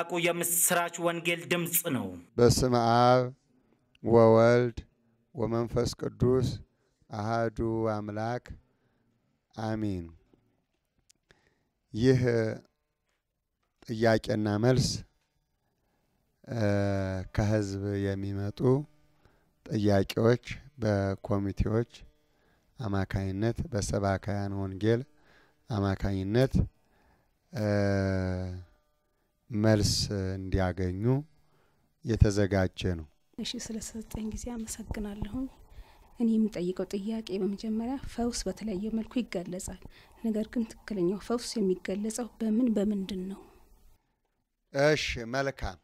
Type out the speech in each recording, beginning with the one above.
የታላቁ የምስራች ወንጌል ድምፅ ነው። በስመ አብ ወወልድ ወመንፈስ ቅዱስ አህዱ አምላክ አሚን። ይህ ጥያቄና መልስ ከህዝብ የሚመጡ ጥያቄዎች በኮሚቴዎች አማካኝነት በሰባካያን ወንጌል አማካኝነት መልስ እንዲያገኙ የተዘጋጀ ነው። እሺ፣ ስለሰጠኝ ጊዜ አመሰግናለሁኝ። እኔ የምጠይቀው ጥያቄ በመጀመሪያ ፈውስ በተለያየ መልኩ ይገለጻል። ነገር ግን ትክክለኛው ፈውስ የሚገለጸው በምን በምንድን ነው? እሺ፣ መልካም።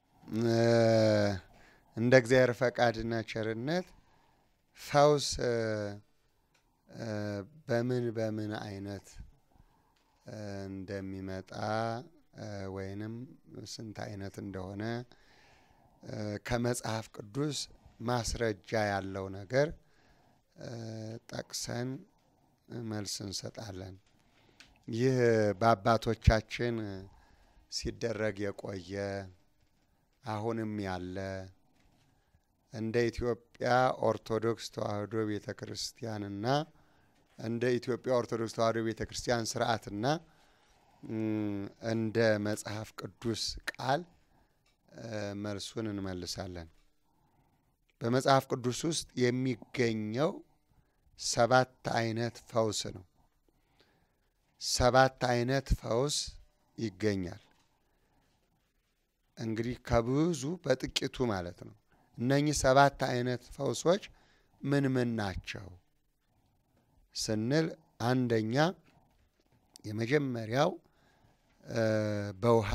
እንደ እግዚአብሔር ፈቃድና ቸርነት ፈውስ በምን በምን አይነት እንደሚመጣ ወይንም ስንት አይነት እንደሆነ ከመጽሐፍ ቅዱስ ማስረጃ ያለው ነገር ጠቅሰን መልስ እንሰጣለን። ይህ በአባቶቻችን ሲደረግ የቆየ አሁንም ያለ እንደ ኢትዮጵያ ኦርቶዶክስ ተዋሕዶ ቤተ ክርስቲያንና እንደ ኢትዮጵያ ኦርቶዶክስ ተዋሕዶ ቤተ ክርስቲያን ስርዓትና እንደ መጽሐፍ ቅዱስ ቃል መልሱን እንመልሳለን። በመጽሐፍ ቅዱስ ውስጥ የሚገኘው ሰባት አይነት ፈውስ ነው። ሰባት አይነት ፈውስ ይገኛል። እንግዲህ ከብዙ በጥቂቱ ማለት ነው። እነኚህ ሰባት አይነት ፈውሶች ምን ምን ናቸው ስንል አንደኛ የመጀመሪያው በውሃ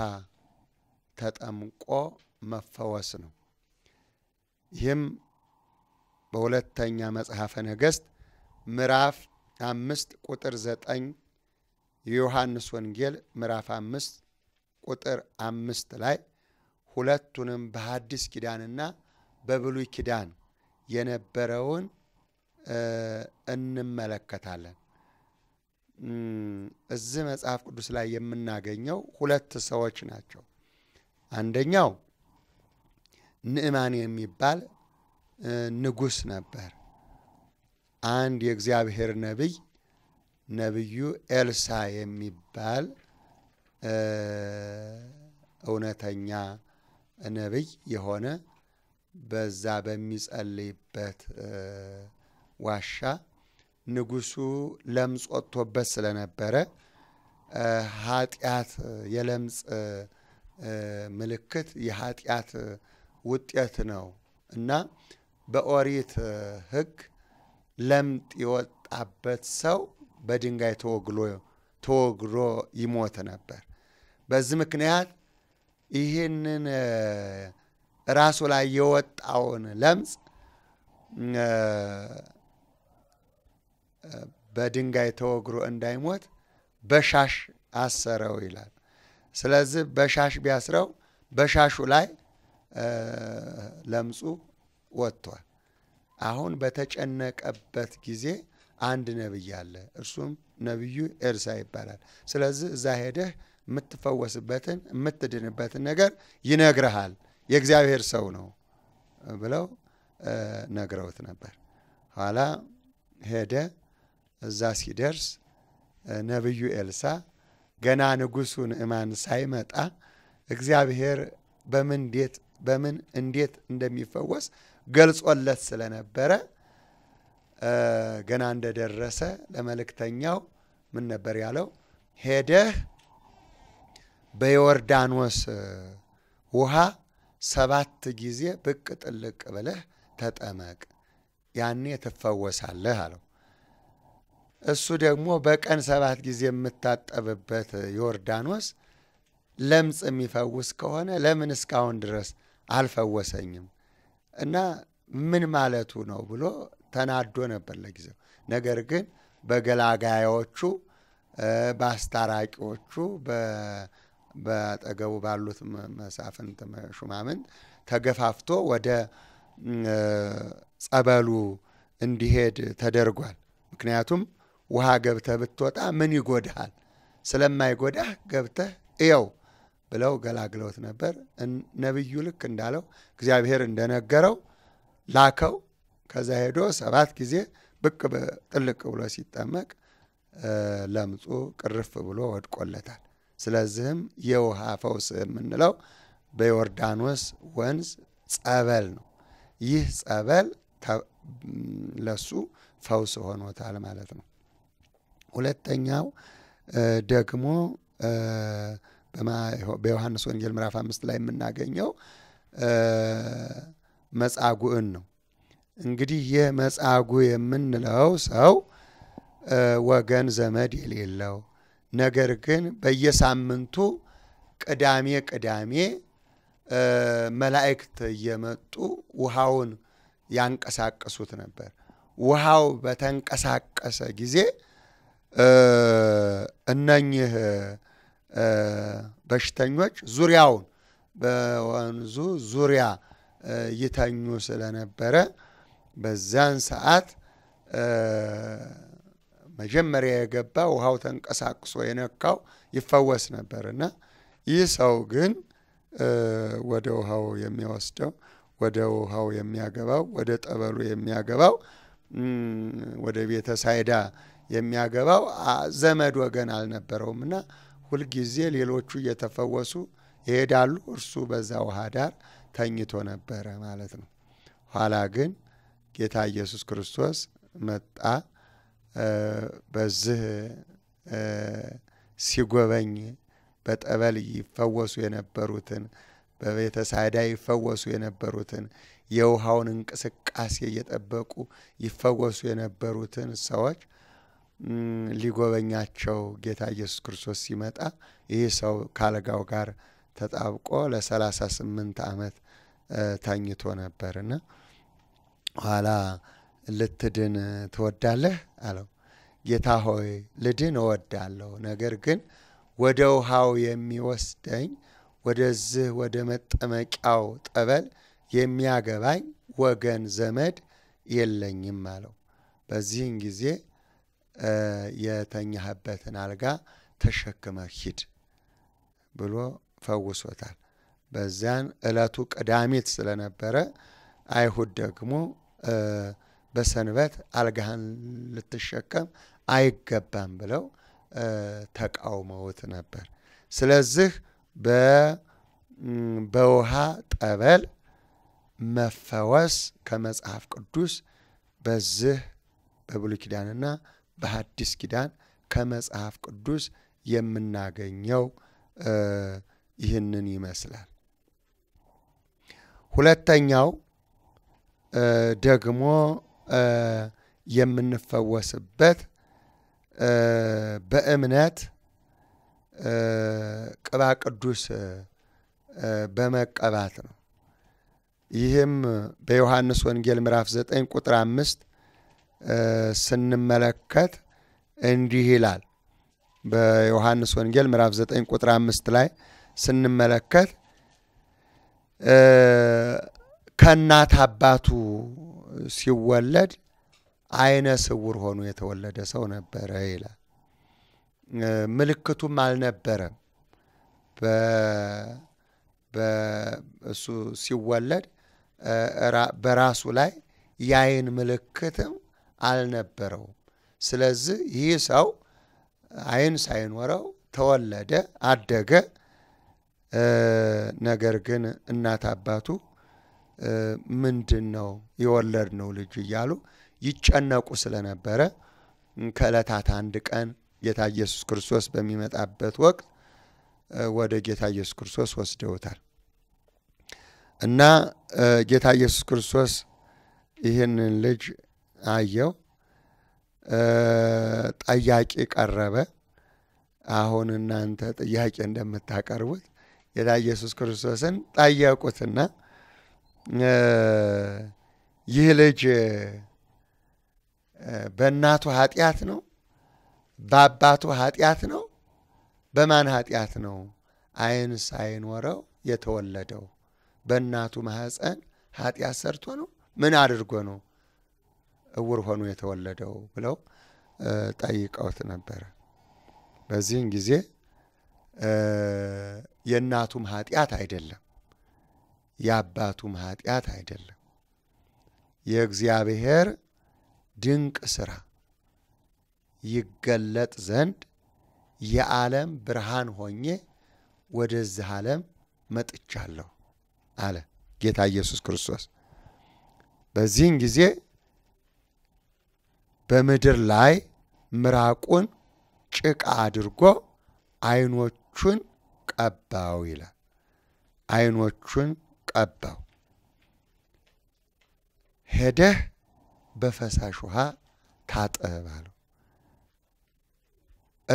ተጠምቆ መፈወስ ነው። ይህም በሁለተኛ መጽሐፈ ነገሥት ምዕራፍ አምስት ቁጥር ዘጠኝ የዮሐንስ ወንጌል ምዕራፍ አምስት ቁጥር አምስት ላይ ሁለቱንም በሐዲስ ኪዳንና በብሉይ ኪዳን የነበረውን እንመለከታለን። እዚህ መጽሐፍ ቅዱስ ላይ የምናገኘው ሁለት ሰዎች ናቸው። አንደኛው ንዕማን የሚባል ንጉሥ ነበር። አንድ የእግዚአብሔር ነቢይ ነቢዩ ኤልሳ የሚባል እውነተኛ ነቢይ የሆነ በዛ በሚጸልይበት ዋሻ ንጉሱ ለምጽ ወጥቶበት ስለነበረ ኃጢአት የለምጽ ምልክት የኃጢአት ውጤት ነው እና በኦሪት ሕግ ለምጥ የወጣበት ሰው በድንጋይ ተወግሎ ተወግሮ ይሞት ነበር። በዚህ ምክንያት ይህንን ራሱ ላይ የወጣውን ለምጽ በድንጋይ ተወግሮ እንዳይሞት በሻሽ አሰረው ይላል። ስለዚህ በሻሽ ቢያስረው በሻሹ ላይ ለምጹ ወጥቷል። አሁን በተጨነቀበት ጊዜ አንድ ነቢይ አለ። እርሱም ነቢዩ ኤልሳ ይባላል። ስለዚህ እዛ ሄደህ የምትፈወስበትን የምትድንበትን ነገር ይነግረሃል። የእግዚአብሔር ሰው ነው ብለው ነግረውት ነበር። ኋላ ሄደ። እዛ ሲደርስ ነቢዩ ኤልሳ ገና ንጉሱን ንዕማን ሳይመጣ እግዚአብሔር በምን እንዴት በምን እንዴት እንደሚፈወስ ገልጾለት ስለነበረ ገና እንደደረሰ ለመልእክተኛው ምን ነበር ያለው? ሄደህ በዮርዳኖስ ውሃ ሰባት ጊዜ ብቅ ጥልቅ ብለህ ተጠመቅ፣ ያኔ ትፈወሳለህ አለው። እሱ ደግሞ በቀን ሰባት ጊዜ የምታጠብበት ዮርዳኖስ ለምጽ የሚፈውስ ከሆነ ለምን እስካሁን ድረስ አልፈወሰኝም እና ምን ማለቱ ነው ብሎ ተናዶ ነበር ለጊዜው። ነገር ግን በገላጋዮቹ፣ በአስታራቂዎቹ፣ በጠገቡ ባሉት መሳፍንት ሹማምንት ተገፋፍቶ ወደ ጸበሉ እንዲሄድ ተደርጓል። ምክንያቱም ውሃ ገብተህ ብትወጣ ምን ይጎዳሃል? ስለማይጎዳህ ገብተህ እየው ብለው ገላግለውት ነበር። ነቢዩ ልክ እንዳለው እግዚአብሔር እንደነገረው ላከው። ከዛ ሄዶ ሰባት ጊዜ ብቅ ጥልቅ ብሎ ሲጠመቅ ለምጹ ቅርፍ ብሎ ወድቆለታል። ስለዚህም የውሃ ፈውስ የምንለው በዮርዳኖስ ወንዝ ጸበል ነው። ይህ ጸበል ለሱ ፈውስ ሆኖታል ማለት ነው። ሁለተኛው ደግሞ በዮሐንስ ወንጌል ምዕራፍ አምስት ላይ የምናገኘው መጻጉዕን ነው። እንግዲህ ይህ መጻጉዕ የምንለው ሰው ወገን ዘመድ የሌለው ነገር ግን በየሳምንቱ ቅዳሜ ቅዳሜ መላእክት እየመጡ ውሃውን ያንቀሳቅሱት ነበር። ውሃው በተንቀሳቀሰ ጊዜ እነኝህ በሽተኞች ዙሪያውን በወንዙ ዙሪያ ይተኙ ስለነበረ በዚያን ሰዓት መጀመሪያ የገባ ውሃው ተንቀሳቅሶ የነካው ይፈወስ ነበር እና ይህ ሰው ግን ወደ ውሃው የሚወስደው ወደ ውሃው የሚያገባው ወደ ጠበሉ የሚያገባው ወደ ቤተ ሳይዳ የሚያገባው ዘመድ ወገን አልነበረውምና ሁልጊዜ ሌሎቹ እየተፈወሱ ይሄዳሉ። እርሱ በዛ ውሃ ዳር ተኝቶ ነበረ ማለት ነው። ኋላ ግን ጌታ ኢየሱስ ክርስቶስ መጣ። በዚህ ሲጎበኝ በጠበል ይፈወሱ የነበሩትን በቤተ ሳይዳ ይፈወሱ የነበሩትን የውሃውን እንቅስቃሴ እየጠበቁ ይፈወሱ የነበሩትን ሰዎች ሊጎበኛቸው ጌታ ኢየሱስ ክርስቶስ ሲመጣ ይህ ሰው ካለጋው ጋር ተጣብቆ ለሰላሳ ስምንት ዓመት ተኝቶ ነበርና ኋላ ልትድን ትወዳለህ አለው። ጌታ ሆይ ልድን እወዳለሁ፣ ነገር ግን ወደ ውሃው የሚወስደኝ ወደዚህ ወደ መጠመቂያው ጠበል የሚያገባኝ ወገን ዘመድ የለኝም አለው። በዚህን ጊዜ የተኛህበትን አልጋ ተሸክመ ሂድ ብሎ ፈውሶታል። በዚያን ዕለቱ ቅዳሜት ስለነበረ አይሁድ ደግሞ በሰንበት አልጋህን ልትሸከም አይገባም ብለው ተቃውመውት ነበር። ስለዚህ በውሃ ጠበል መፈወስ ከመጽሐፍ ቅዱስ በዚህ በብሉይ ኪዳንና በሐዲስ ኪዳን ከመጽሐፍ ቅዱስ የምናገኘው ይህንን ይመስላል። ሁለተኛው ደግሞ የምንፈወስበት በእምነት ቅባ ቅዱስ በመቀባት ነው። ይህም በዮሐንስ ወንጌል ምዕራፍ 9 ቁጥር አምስት ስንመለከት እንዲህ ይላል። በዮሐንስ ወንጌል ምዕራፍ 9 ቁጥር 5 ላይ ስንመለከት ከእናት አባቱ ሲወለድ አይነ ስውር ሆኖ የተወለደ ሰው ነበረ ይላል። ምልክቱም አልነበረም። እሱ ሲወለድ በራሱ ላይ የአይን ምልክትም አልነበረውም። ስለዚህ ይህ ሰው አይን ሳይኖረው ተወለደ፣ አደገ። ነገር ግን እናት አባቱ ምንድን ነው የወለድነው ልጅ እያሉ ይጨነቁ ስለነበረ ከዕለታት አንድ ቀን ጌታ ኢየሱስ ክርስቶስ በሚመጣበት ወቅት ወደ ጌታ ኢየሱስ ክርስቶስ ወስደውታል እና ጌታ ኢየሱስ ክርስቶስ ይህንን ልጅ አየው። ጠያቂ ቀረበ። አሁን እናንተ ጥያቄ እንደምታቀርቡት ጌታ ኢየሱስ ክርስቶስን ጠየቁትና ይህ ልጅ በእናቱ ኃጢአት ነው? በአባቱ ኃጢአት ነው? በማን ኃጢአት ነው አይን ሳይኖረው የተወለደው? በእናቱ ማህፀን ኃጢአት ሰርቶ ነው? ምን አድርጎ ነው? እውር ሆኖ የተወለደው ብለው ጠይቀውት ነበረ። በዚህን ጊዜ የእናቱም ኃጢአት አይደለም የአባቱም ኃጢአት አይደለም የእግዚአብሔር ድንቅ ስራ ይገለጥ ዘንድ የዓለም ብርሃን ሆኜ ወደዚህ ዓለም መጥቻለሁ አለ ጌታ ኢየሱስ ክርስቶስ። በዚህን ጊዜ በምድር ላይ ምራቁን ጭቃ አድርጎ አይኖቹን ቀባው ይላል። አይኖቹን ቀባው። ሄደህ በፈሳሽ ውሃ ታጠብ አለው።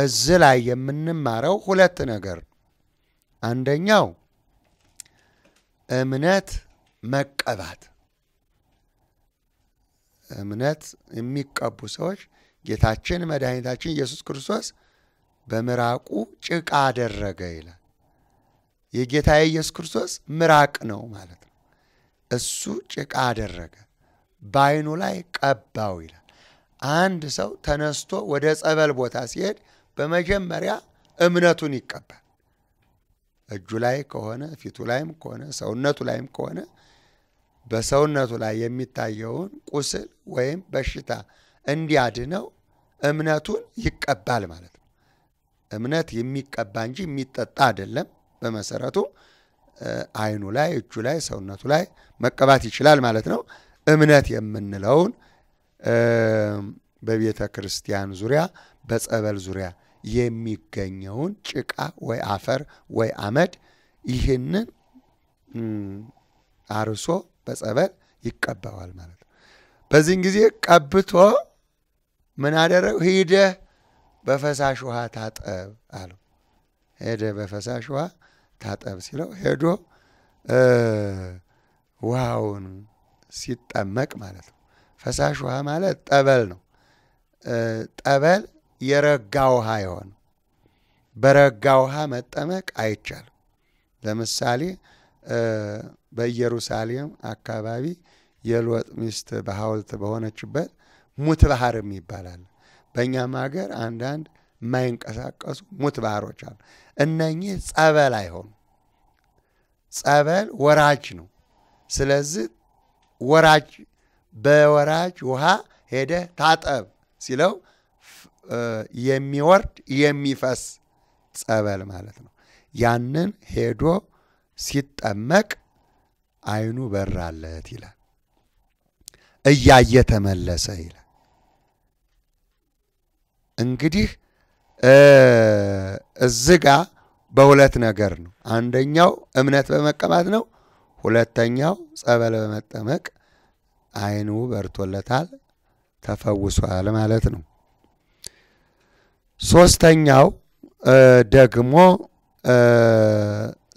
እዚህ ላይ የምንማረው ሁለት ነገር አንደኛው እምነት መቀባት እምነት የሚቀቡ ሰዎች ጌታችን መድኃኒታችን ኢየሱስ ክርስቶስ በምራቁ ጭቃ አደረገ ይላል። የጌታ ኢየሱስ ክርስቶስ ምራቅ ነው ማለት ነው። እሱ ጭቃ አደረገ፣ በአይኑ ላይ ቀባው ይላል። አንድ ሰው ተነስቶ ወደ ጸበል ቦታ ሲሄድ በመጀመሪያ እምነቱን ይቀባል። እጁ ላይ ከሆነ ፊቱ ላይም ከሆነ ሰውነቱ ላይም ከሆነ በሰውነቱ ላይ የሚታየውን ቁስል ወይም በሽታ እንዲያድነው እምነቱን ይቀባል ማለት ነው። እምነት የሚቀባ እንጂ የሚጠጣ አይደለም። በመሰረቱ አይኑ ላይ፣ እጁ ላይ፣ ሰውነቱ ላይ መቀባት ይችላል ማለት ነው። እምነት የምንለውን በቤተ ክርስቲያን ዙሪያ በጸበል ዙሪያ የሚገኘውን ጭቃ ወይ አፈር ወይ አመድ ይህንን አርሶ በጸበል ይቀባዋል ማለት ነው። በዚህን ጊዜ ቀብቶ ምን አደረገው? ሄደ በፈሳሽ ውሃ ታጠብ አለው። ሄደ በፈሳሽ ውሃ ታጠብ ሲለው ሄዶ ውሃውን ሲጠመቅ ማለት ነው። ፈሳሽ ውሃ ማለት ጠበል ነው። ጠበል የረጋ ውሃ የሆነ በረጋ ውሃ መጠመቅ አይቻልም። ለምሳሌ በኢየሩሳሌም አካባቢ የሎጥ ሚስት በሐውልት በሆነችበት ሙት ባህርም ይባላል። በእኛም ሀገር አንዳንድ የማይንቀሳቀሱ ሙት ባህሮች አሉ። እነኚህ ጸበል አይሆኑ። ጸበል ወራጅ ነው። ስለዚህ ወራጅ በወራጅ ውሃ ሄደ ታጠብ ሲለው የሚወርድ የሚፈስ ጸበል ማለት ነው። ያንን ሄዶ ሲጠመቅ አይኑ በራለት ይላል። እያየ ተመለሰ ይላል። እንግዲህ እዚህ ጋ በሁለት ነገር ነው። አንደኛው እምነት በመቀባት ነው። ሁለተኛው ጸበል በመጠመቅ አይኑ በርቶለታል፣ ተፈውሷል ማለት ነው። ሶስተኛው ደግሞ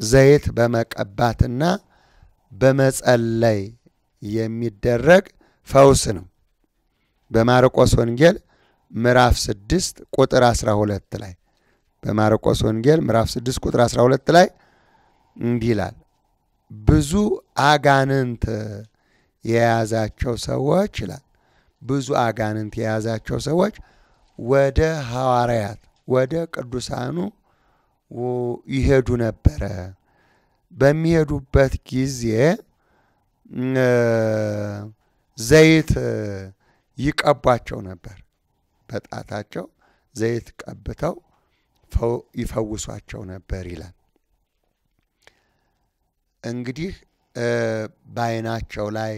ዘይት በመቀባትና በመጸለይ የሚደረግ ፈውስ ነው። በማርቆስ ወንጌል ምዕራፍ 6 ቁጥር 12 ላይ በማርቆስ ወንጌል ምዕራፍ 6 ቁጥር 12 ላይ እንዲህ ይላል፣ ብዙ አጋንንት የያዛቸው ሰዎች ይላል ብዙ አጋንንት የያዛቸው ሰዎች ወደ ሐዋርያት ወደ ቅዱሳኑ ይሄዱ ነበረ። በሚሄዱበት ጊዜ ዘይት ይቀቧቸው ነበር። በጣታቸው ዘይት ቀብተው ይፈውሷቸው ነበር ይላል። እንግዲህ በዓይናቸው ላይ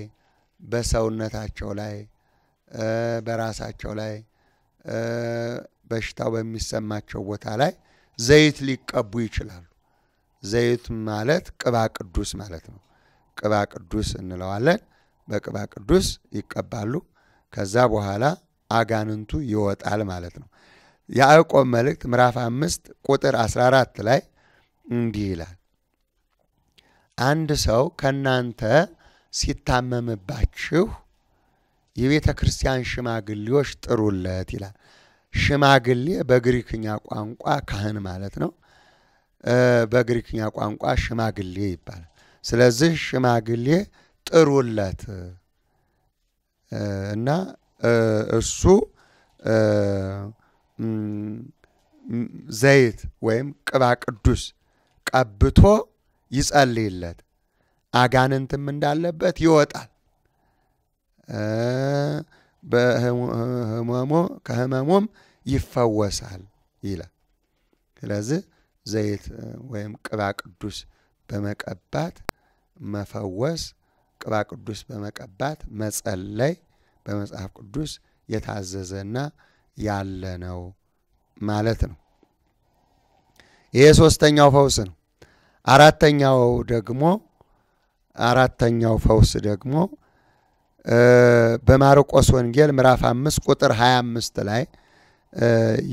በሰውነታቸው ላይ በራሳቸው ላይ በሽታው በሚሰማቸው ቦታ ላይ ዘይት ሊቀቡ ይችላሉ። ዘይት ማለት ቅባ ቅዱስ ማለት ነው። ቅባ ቅዱስ እንለዋለን። በቅባ ቅዱስ ይቀባሉ። ከዛ በኋላ አጋንንቱ ይወጣል ማለት ነው። የያዕቆብ መልእክት ምዕራፍ አምስት ቁጥር 14 ላይ እንዲህ ይላል፣ አንድ ሰው ከእናንተ ሲታመምባችሁ የቤተ ክርስቲያን ሽማግሌዎች ጥሩለት ይላል። ሽማግሌ በግሪክኛ ቋንቋ ካህን ማለት ነው። በግሪክኛ ቋንቋ ሽማግሌ ይባላል። ስለዚህ ሽማግሌ ጥሩለት እና እሱ ዘይት ወይም ቅባ ቅዱስ ቀብቶ ይጸልይለት፣ አጋንንትም እንዳለበት ይወጣል። በህማሞ ከህመሞም ይፈወሳል ይላል። ስለዚህ ዘይት ወይም ቅባ ቅዱስ በመቀባት መፈወስ፣ ቅባ ቅዱስ በመቀባት መጸለይ በመጽሐፍ ቅዱስ የታዘዘና ያለ ነው ማለት ነው። ይሄ ሶስተኛው ፈውስ ነው። አራተኛው ደግሞ አራተኛው ፈውስ ደግሞ በማርቆስ ወንጌል ምዕራፍ አምስት ቁጥር 25 ላይ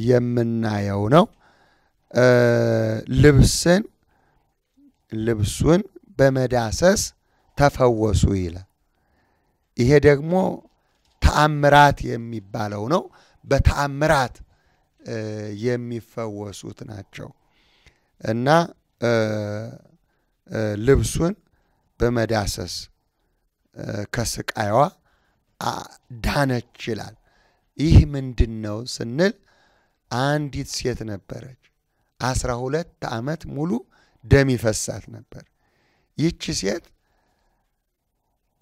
የምናየው ነው። ልብስን ልብሱን በመዳሰስ ተፈወሱ ይላል። ይሄ ደግሞ ተአምራት የሚባለው ነው። በተአምራት የሚፈወሱት ናቸው እና ልብሱን በመዳሰስ ከስቃይዋ ዳነች ይላል። ይህ ምንድን ነው ስንል አንዲት ሴት ነበረች። አስራ ሁለት ዓመት ሙሉ ደም ይፈሳት ነበር። ይቺ ሴት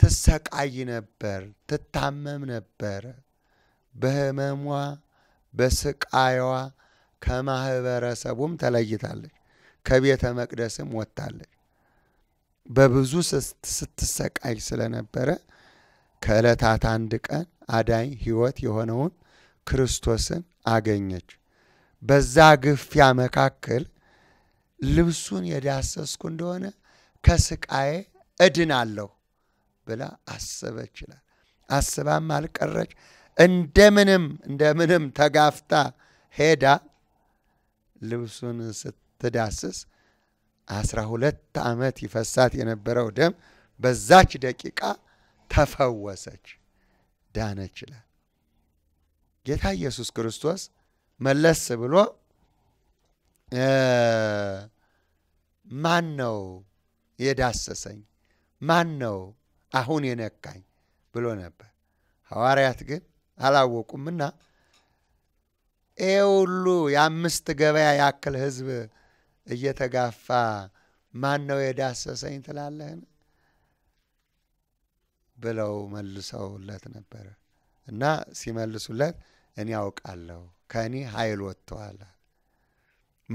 ትሰቃይ ነበር፣ ትታመም ነበር። በህመሟ በስቃይዋ ከማህበረሰቡም ተለይታለች፣ ከቤተ መቅደስም ወጥታለች። በብዙ ስትሰቃይ ስለነበረ ከዕለታት አንድ ቀን አዳኝ ሕይወት የሆነውን ክርስቶስን አገኘች። በዛ ግፊያ መካከል ልብሱን የዳሰስኩ እንደሆነ ከስቃዬ እድናለሁ ብላ አስበች ይላል። አስባም አልቀረች። እንደምንም እንደምንም ተጋፍታ ሄዳ ልብሱን ስትዳስስ አስራ ሁለት ዓመት ይፈሳት የነበረው ደም በዛች ደቂቃ ተፈወሰች፣ ዳነች ይላል ጌታ ኢየሱስ ክርስቶስ። መለስ ብሎ ማን ነው የዳሰሰኝ? ማን ነው አሁን የነካኝ? ብሎ ነበር። ሐዋርያት ግን አላወቁምና ይሄ ሁሉ የአምስት ገበያ ያክል ሕዝብ እየተጋፋ ማን ነው የዳሰሰኝ ትላለህን ብለው መልሰውለት ነበረ እና ሲመልሱለት እኔ ያውቃለሁ ከእኔ ኃይል ወጥተዋል።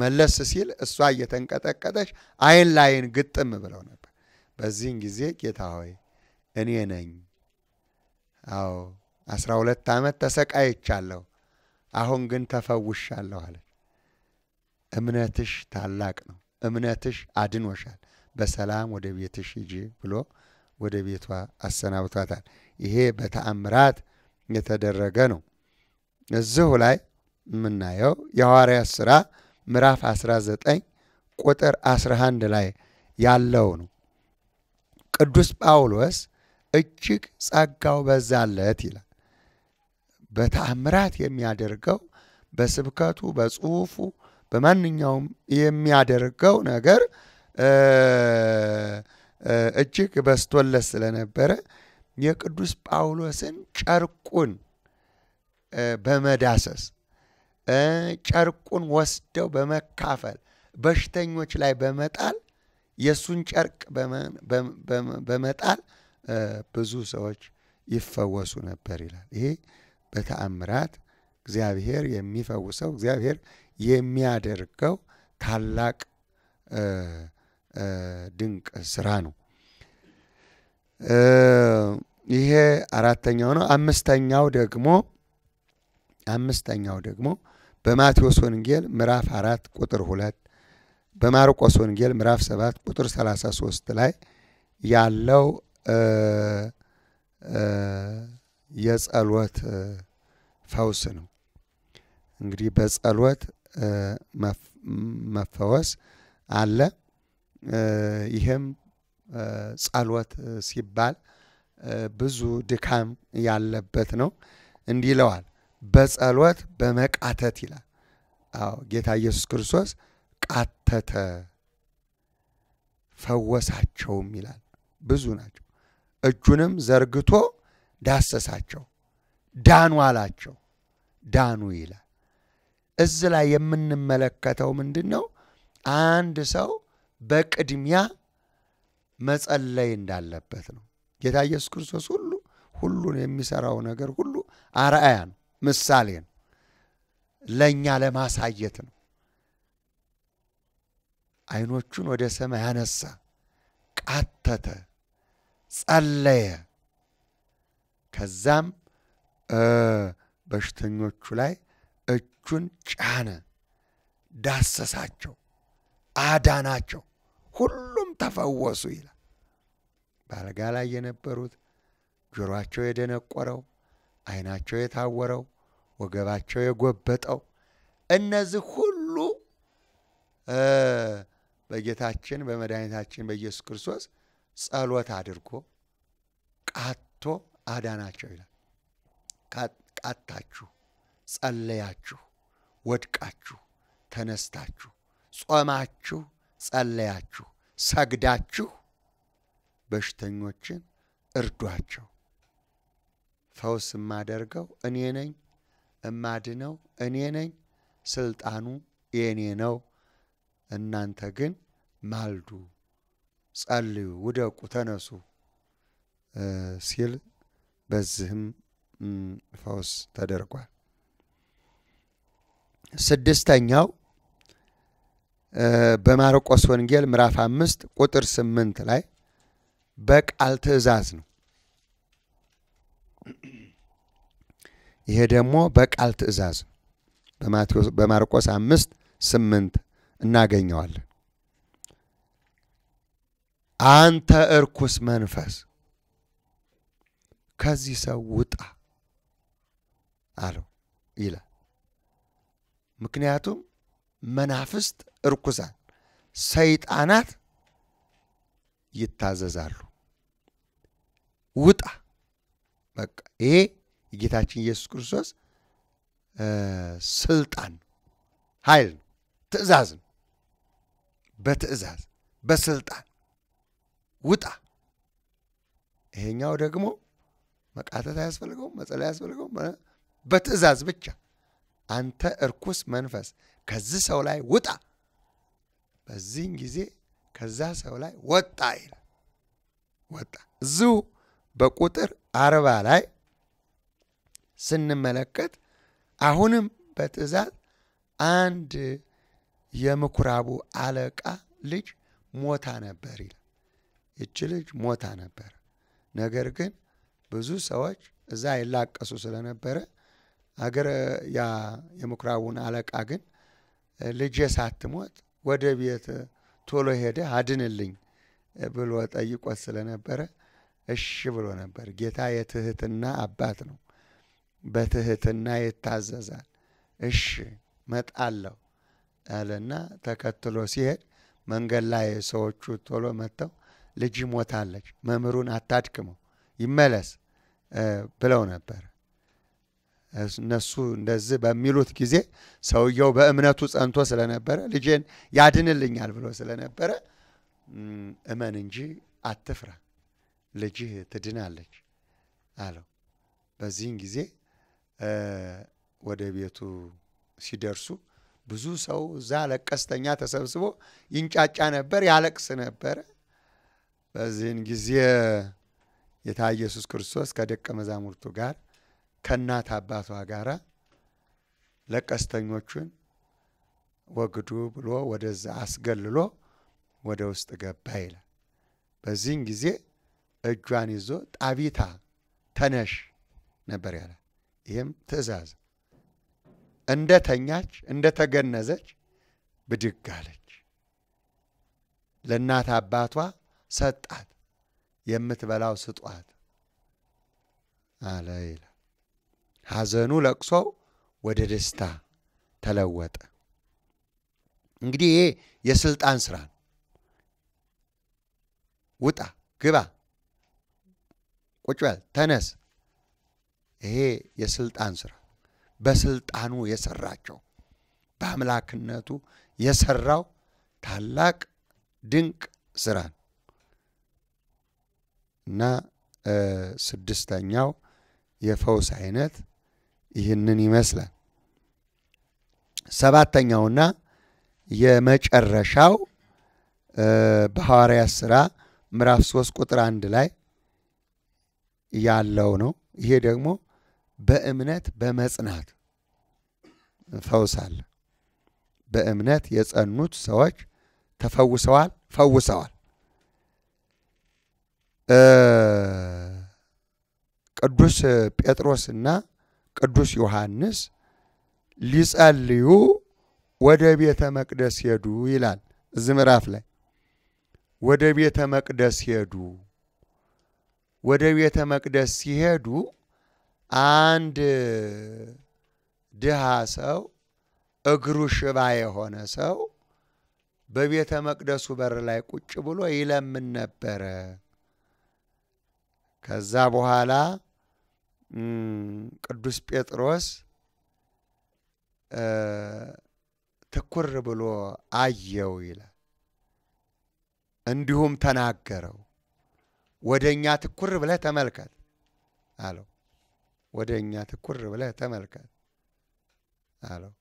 መለስ ሲል እሷ እየተንቀጠቀጠች አይን ላይን ግጥም ብለው ነበር። በዚህን ጊዜ ጌታ ሆይ እኔ ነኝ። አዎ አስራ ሁለት ዓመት ተሰቃይቻለሁ፣ አሁን ግን ተፈውሻለሁ አለች። እምነትሽ ታላቅ ነው፣ እምነትሽ አድኖሻል፣ በሰላም ወደ ቤትሽ ሂጂ ብሎ ወደ ቤቷ አሰናብቷታል። ይሄ በተአምራት የተደረገ ነው። እዚሁ ላይ የምናየው የሐዋርያት ሥራ ምዕራፍ 19 ቁጥር 11 ላይ ያለው ነው። ቅዱስ ጳውሎስ እጅግ ጸጋው በዛለት ይላል። በተአምራት የሚያደርገው በስብከቱ፣ በጽሑፉ፣ በማንኛውም የሚያደርገው ነገር እጅግ በስቶለት ስለነበረ የቅዱስ ጳውሎስን ጨርቁን በመዳሰስ ጨርቁን ወስደው በመካፈል በሽተኞች ላይ በመጣል የእሱን ጨርቅ በመጣል ብዙ ሰዎች ይፈወሱ ነበር ይላል። ይሄ በተአምራት እግዚአብሔር የሚፈውሰው እግዚአብሔር የሚያደርገው ታላቅ ድንቅ ስራ ነው። ይሄ አራተኛው ነው። አምስተኛው ደግሞ አምስተኛው ደግሞ በማቴዎስ ወንጌል ምዕራፍ አራት ቁጥር ሁለት በማርቆስ ወንጌል ምዕራፍ ሰባት ቁጥር 33 ላይ ያለው የጸሎት ፈውስ ነው። እንግዲህ በጸሎት መፈወስ አለ። ይህም ጸሎት ሲባል ብዙ ድካም ያለበት ነው። እንዲህ ይለዋል፣ በጸሎት በመቃተት ይላል። አዎ ጌታ ኢየሱስ ክርስቶስ ቃተተ ፈወሳቸውም ይላል። ብዙ ናቸው። እጁንም ዘርግቶ ዳሰሳቸው፣ ዳኑ አላቸው። ዳኑ ይላል። እዚ ላይ የምንመለከተው ምንድን ነው? አንድ ሰው በቅድሚያ መጸለይ እንዳለበት ነው። ጌታ ኢየሱስ ክርስቶስ ሁሉ ሁሉን የሚሰራው ነገር ሁሉ አርአያ ነው፣ ምሳሌ ነው፣ ለእኛ ለማሳየት ነው። አይኖቹን ወደ ሰማይ ያነሳ፣ ቃተተ፣ ጸለየ። ከዛም በሽተኞቹ ላይ እጁን ጫነ፣ ዳሰሳቸው፣ አዳናቸው፣ ሁሉም ተፈወሱ ይላል። በአልጋ ላይ የነበሩት ጆሮአቸው የደነቆረው፣ አይናቸው የታወረው፣ ወገባቸው የጎበጠው እነዚህ ሁሉ በጌታችን በመድኃኒታችን በኢየሱስ ክርስቶስ ጸሎት አድርጎ ቃቶ አዳናቸው ይላል። ቃታችሁ ጸለያችሁ፣ ወድቃችሁ ተነስታችሁ፣ ጾማችሁ፣ ጸለያችሁ፣ ሰግዳችሁ በሽተኞችን እርዷቸው። ፈውስ የማደርገው እኔ ነኝ፣ እማድነው እኔ ነኝ፣ ስልጣኑ የእኔ ነው። እናንተ ግን ማልዱ፣ ጸልዩ፣ ውደቁ፣ ተነሱ ሲል በዚህም ፈውስ ተደርጓል። ስድስተኛው በማርቆስ ወንጌል ምዕራፍ አምስት ቁጥር ስምንት ላይ በቃል ትእዛዝ ነው። ይሄ ደግሞ በቃል ትእዛዝ ነው። በማርቆስ አምስት ስምንት እናገኘዋለን። አንተ እርኩስ መንፈስ ከዚህ ሰው ውጣ አለው ይላል። ምክንያቱም መናፍስት እርኩሳን ሰይጣናት ይታዘዛሉ። ውጣ። በቃ ይሄ የጌታችን ኢየሱስ ክርስቶስ ስልጣን ነው፣ ኃይል ነው፣ ትእዛዝ ነው። በትእዛዝ በስልጣን ውጣ። ይሄኛው ደግሞ መቃተት አያስፈልገውም፣ መጸለይ አያስፈልገውም። በትእዛዝ ብቻ አንተ እርኩስ መንፈስ ከዚህ ሰው ላይ ውጣ። በዚህን ጊዜ ከዛ ሰው ላይ ወጣ ይል ወጣ እዚሁ በቁጥር አርባ ላይ ስንመለከት አሁንም በትእዛዝ አንድ የምኩራቡ አለቃ ልጅ ሞታ ነበር ይል ይቺ ልጅ ሞታ ነበር። ነገር ግን ብዙ ሰዎች እዛ ይላቀሱ ስለነበረ አገረ ያ የምኩራቡን አለቃ ግን ልጄ ሳትሞት ወደ ቤት ቶሎ ሄደ አድንልኝ ብሎ ጠይቆት ስለነበረ እሺ ብሎ ነበር። ጌታ የትህትና አባት ነው። በትህትና ይታዘዛል። እሺ መጣለሁ አለና ተከትሎ ሲሄድ መንገድ ላይ ሰዎቹ ቶሎ መጥተው ልጅ ሞታለች፣ መምህሩን አታድክመው፣ ይመለስ ብለው ነበር። እነሱ እንደዚህ በሚሉት ጊዜ ሰውየው በእምነቱ ጸንቶ ስለነበረ ልጄን ያድንልኛል ብሎ ስለነበረ እመን እንጂ አትፍራ፣ ልጅህ ትድናለች አለው። በዚህን ጊዜ ወደ ቤቱ ሲደርሱ ብዙ ሰው እዛ ለቀስተኛ ተሰብስቦ ይንጫጫ ነበር፣ ያለቅስ ነበረ። በዚህን ጊዜ ጌታ ኢየሱስ ክርስቶስ ከደቀ መዛሙርቱ ጋር ከእናት አባቷ ጋራ ለቀስተኞቹን ወግዱ ብሎ ወደዛ አስገልሎ ወደ ውስጥ ገባ ይላል። በዚህን ጊዜ እጇን ይዞ ጣቢታ ተነሽ ነበር ያለ። ይህም ትእዛዝ እንደ ተኛች እንደ ተገነዘች ብድግ አለች። ለእናት አባቷ ሰጣት፣ የምትበላው ስጧት አለ ይላል። ሐዘኑ ለቅሶ ወደ ደስታ ተለወጠ። እንግዲህ ይሄ የስልጣን ስራ ነው። ውጣ፣ ግባ፣ ቁጭ በል፣ ተነስ። ይሄ የስልጣን ስራ በስልጣኑ የሰራቸው በአምላክነቱ የሰራው ታላቅ ድንቅ ስራ ነው እና ስድስተኛው የፈውስ አይነት ይህንን ይመስላል። ሰባተኛውና የመጨረሻው በሐዋርያ ሥራ ምዕራፍ 3 ቁጥር 1 ላይ ያለው ነው። ይሄ ደግሞ በእምነት በመጽናት ፈውሳል በእምነት የጸኑት ሰዎች ተፈውሰዋል፣ ፈውሰዋል። ቅዱስ ጴጥሮስና ቅዱስ ዮሐንስ ሊጸልዩ ወደ ቤተ መቅደስ ሄዱ ይላል። እዚህ ምዕራፍ ላይ ወደ ቤተ መቅደስ ሄዱ። ወደ ቤተ መቅደስ ሲሄዱ አንድ ድሃ ሰው እግሩ ሽባ የሆነ ሰው በቤተ መቅደሱ በር ላይ ቁጭ ብሎ ይለምን ነበረ። ከዛ በኋላ ቅዱስ ጴጥሮስ ትኩር ብሎ አየው ይላል። እንዲሁም ተናገረው። ወደ እኛ ትኩር ብለህ ተመልከት አለው። ወደ እኛ ትኩር ብለህ ተመልከት አለው።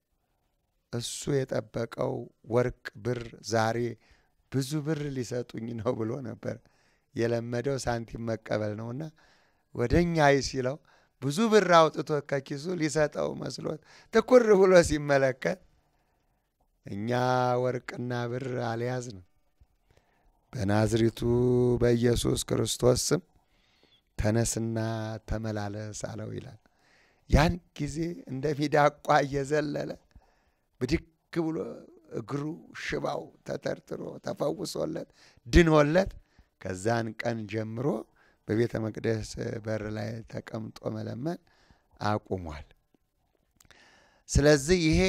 እሱ የጠበቀው ወርቅ፣ ብር ዛሬ ብዙ ብር ሊሰጡኝ ነው ብሎ ነበር። የለመደው ሳንቲም መቀበል ነውና ወደ እኛ አይ ሲለው ብዙ ብር አውጥቶ ከኪሱ ሊሰጠው መስሎት ትኩር ብሎ ሲመለከት እኛ ወርቅና ብር አልያዝን፣ በናዝሪቱ በኢየሱስ ክርስቶስ ስም ተነስና ተመላለስ አለው ይላል። ያን ጊዜ እንደ ሚዳቋ እየዘለለ ብድግ ብሎ እግሩ ሽባው ተተርትሮ ተፈውሶለት ድኖለት ከዛን ቀን ጀምሮ በቤተ መቅደስ በር ላይ ተቀምጦ መለመን አቁሟል። ስለዚህ ይሄ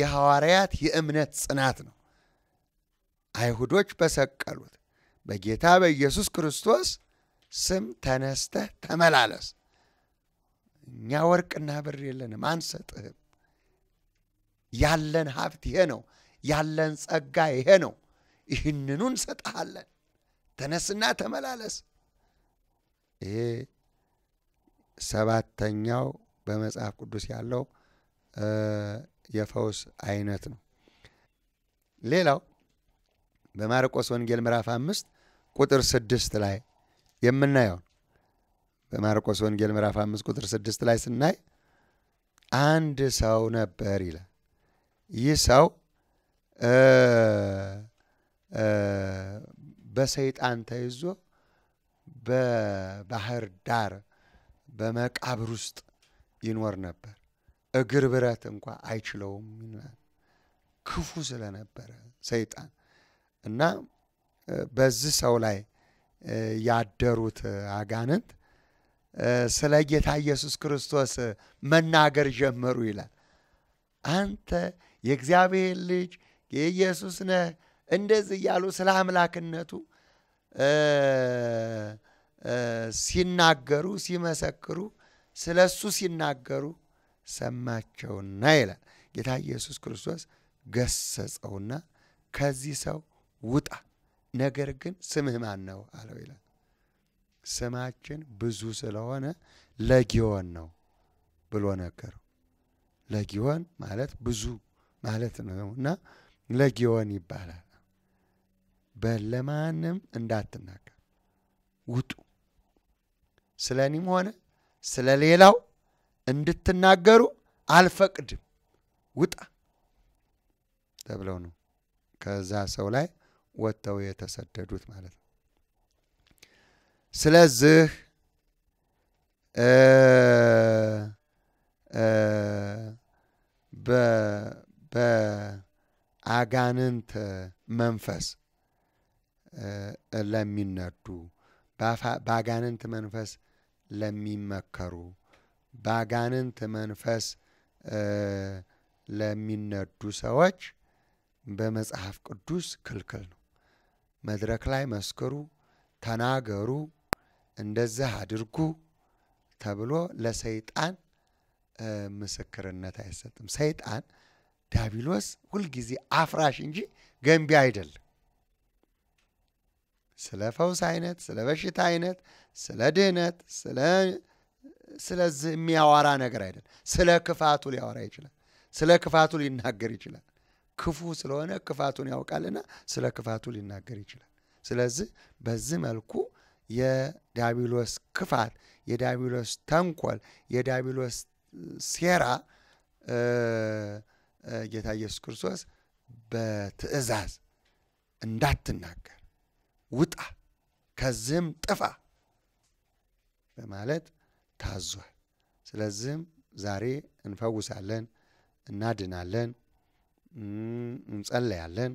የሐዋርያት የእምነት ጽናት ነው። አይሁዶች በሰቀሉት በጌታ በኢየሱስ ክርስቶስ ስም ተነስተህ ተመላለስ። እኛ ወርቅና ብር የለንም፣ አንሰጥህም። ያለን ሀብት ይሄ ነው። ያለን ጸጋ ይሄ ነው። ይህንኑ እንሰጥሃለን። ተነስና ተመላለስ። ይሄ ሰባተኛው በመጽሐፍ ቅዱስ ያለው የፈውስ አይነት ነው። ሌላው በማርቆስ ወንጌል ምዕራፍ አምስት ቁጥር ስድስት ላይ የምናየው በማርቆስ ወንጌል ምዕራፍ አምስት ቁጥር ስድስት ላይ ስናይ አንድ ሰው ነበር ይላል። ይህ ሰው በሰይጣን ተይዞ በባህር ዳር በመቃብር ውስጥ ይኖር ነበር። እግር ብረት እንኳ አይችለውም ክፉ ስለነበረ ሰይጣን እና በዚህ ሰው ላይ ያደሩት አጋንንት ስለ ጌታ ኢየሱስ ክርስቶስ መናገር ጀመሩ ይላል። አንተ የእግዚአብሔር ልጅ የኢየሱስ ነህ፣ እንደዚህ እያሉ ስለ አምላክነቱ ሲናገሩ ሲመሰክሩ ስለ እሱ ሲናገሩ ሰማቸውና ይላል። ጌታ ኢየሱስ ክርስቶስ ገሰጸውና ከዚህ ሰው ውጣ፣ ነገር ግን ስምህ ማን ነው አለው ይላል። ስማችን ብዙ ስለሆነ ለጊዮን ነው ብሎ ነገረው። ለጊዮን ማለት ብዙ ማለት ነው እና ለጊዮን ይባላል። በለማንም እንዳትናገር ውጡ ስለ እኔም ሆነ ስለ ሌላው እንድትናገሩ አልፈቅድም፣ ውጣ ተብለው ነው ከዛ ሰው ላይ ወጥተው የተሰደዱት ማለት ነው። ስለዚህ በአጋንንት መንፈስ ለሚነዱ በአጋንንት መንፈስ ለሚመከሩ ባጋንንት መንፈስ ለሚነዱ ሰዎች በመጽሐፍ ቅዱስ ክልክል ነው። መድረክ ላይ መስክሩ፣ ተናገሩ፣ እንደዚህ አድርጉ ተብሎ ለሰይጣን ምስክርነት አይሰጥም። ሰይጣን ዳቢሎስ ሁልጊዜ አፍራሽ እንጂ ገንቢ አይደለም። ስለ ፈውስ አይነት፣ ስለ በሽታ አይነት ስለ ድህነት፣ ስለ ስለዚህ የሚያወራ ነገር አይደለም። ስለ ክፋቱ ሊያወራ ይችላል። ስለ ክፋቱ ሊናገር ይችላል። ክፉ ስለሆነ ክፋቱን ያውቃልና ስለ ክፋቱ ሊናገር ይችላል። ስለዚህ በዚህ መልኩ የዳቢሎስ ክፋት፣ የዳቢሎስ ተንኮል፣ የዳቢሎስ ሴራ ጌታ ኢየሱስ ክርስቶስ በትእዛዝ እንዳትናገር ውጣ፣ ከዚህም ጥፋ በማለት ታዟል። ስለዚህም ዛሬ እንፈውሳለን፣ እናድናለን፣ እንጸለያለን፣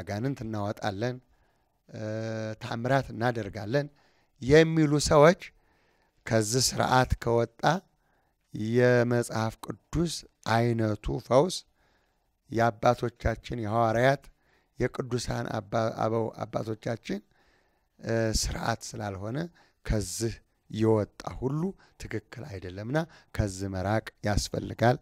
አጋንንት እናወጣለን፣ ታምራት እናደርጋለን የሚሉ ሰዎች ከዚህ ስርዓት ከወጣ የመጽሐፍ ቅዱስ አይነቱ ፈውስ የአባቶቻችን የሐዋርያት የቅዱሳን አበው አባቶቻችን ስርዓት ስላልሆነ ከዚህ የወጣ ሁሉ ትክክል አይደለምና ከዚህ መራቅ ያስፈልጋል።